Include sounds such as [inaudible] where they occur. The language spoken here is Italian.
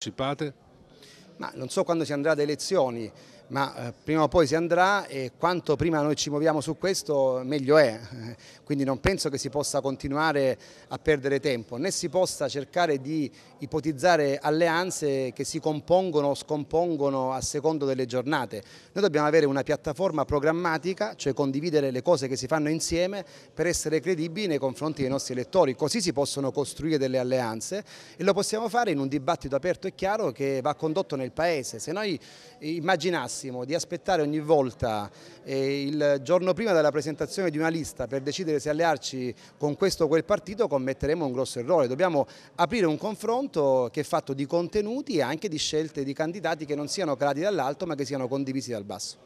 Anticipate? Ma non so quando si andrà alle elezioni, ma eh, prima o poi si andrà e quanto prima noi ci muoviamo su questo meglio è, [laughs] quindi non penso che si possa continuare a perdere tempo, né si possa cercare di ipotizzare alleanze che si compongono o scompongono a secondo delle giornate, noi dobbiamo avere una piattaforma programmatica, cioè condividere le cose che si fanno insieme per essere credibili nei confronti dei nostri elettori, così si possono costruire delle alleanze e lo possiamo fare in un dibattito aperto e chiaro che va condotto nel Paese, se noi immaginassimo massimo di aspettare ogni volta eh, il giorno prima della presentazione di una lista per decidere se allearci con questo o quel partito commetteremo un grosso errore. Dobbiamo aprire un confronto che è fatto di contenuti e anche di scelte di candidati che non siano calati dall'alto ma che siano condivisi dal basso.